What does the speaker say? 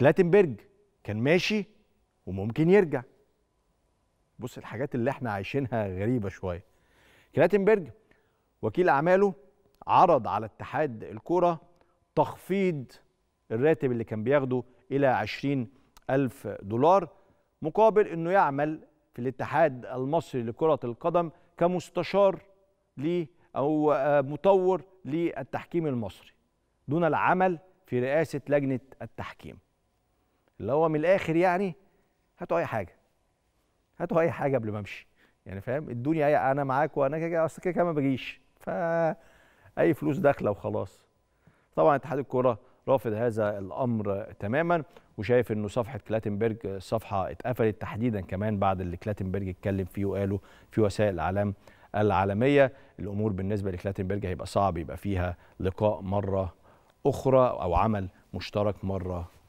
كلاتنبرج كان ماشي وممكن يرجع بص الحاجات اللي احنا عايشينها غريبه شويه كلاتنبرج وكيل اعماله عرض على اتحاد الكوره تخفيض الراتب اللي كان بياخده الى عشرين ألف دولار مقابل انه يعمل في الاتحاد المصري لكرة القدم كمستشار لي او آه، مطور للتحكيم المصري دون العمل في رئاسة لجنة التحكيم اللي هو من الاخر يعني هاتوا اي حاجه هاتوا اي حاجه قبل ما امشي يعني فاهم ادوني اي انا معاك وانا كده اصل كده ما بجيش اي فلوس داخله وخلاص طبعا اتحاد الكوره رافض هذا الامر تماما وشايف انه صفحه كلاتنبرج صفحه اتقفلت تحديدا كمان بعد اللي كلاتنبرج اتكلم فيه وقاله في وسائل الاعلام العالميه الامور بالنسبه لكلاتنبرج هيبقى صعب يبقى فيها لقاء مره اخرى او عمل مشترك مره